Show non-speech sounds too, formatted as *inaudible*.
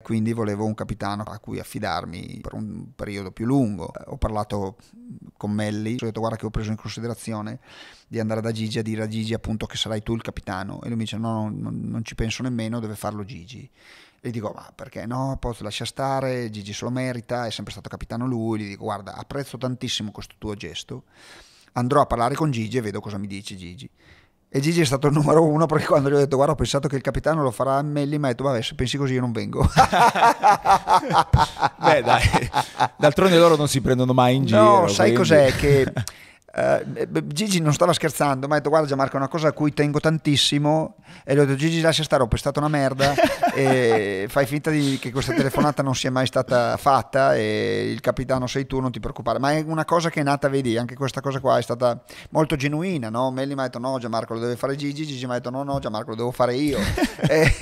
Quindi volevo un capitano a cui affidarmi per un periodo più lungo. Ho parlato con Melli, ho detto guarda che ho preso in considerazione di andare da Gigi a dire a Gigi appunto che sarai tu il capitano. E lui mi dice no, no non ci penso nemmeno, deve farlo Gigi. E gli dico ma perché no, posso lascia stare, Gigi se lo merita, è sempre stato capitano lui. Gli dico guarda apprezzo tantissimo questo tuo gesto, andrò a parlare con Gigi e vedo cosa mi dice Gigi. E Gigi è stato il numero uno perché quando gli ho detto guarda ho pensato che il capitano lo farà a Melli ma ha detto vabbè se pensi così io non vengo. *laughs* Beh dai, *laughs* d'altronde loro non si prendono mai in giro. No, sai quindi... cos'è? Che *laughs* Uh, Gigi non stava scherzando, ma ha detto: Guarda, Gianmarco, è una cosa a cui tengo tantissimo. E gli ho detto: Gigi, lascia stare, ho pestato una merda. e *laughs* fai finta di, che questa telefonata non sia mai stata fatta. E il capitano sei tu, non ti preoccupare. Ma è una cosa che è nata, vedi, anche questa cosa qua è stata molto genuina. No? Melli mi ha detto: No, Gianmarco, lo deve fare Gigi. Gigi mi ha detto: No, no, Gianmarco, lo devo fare io. *laughs* e,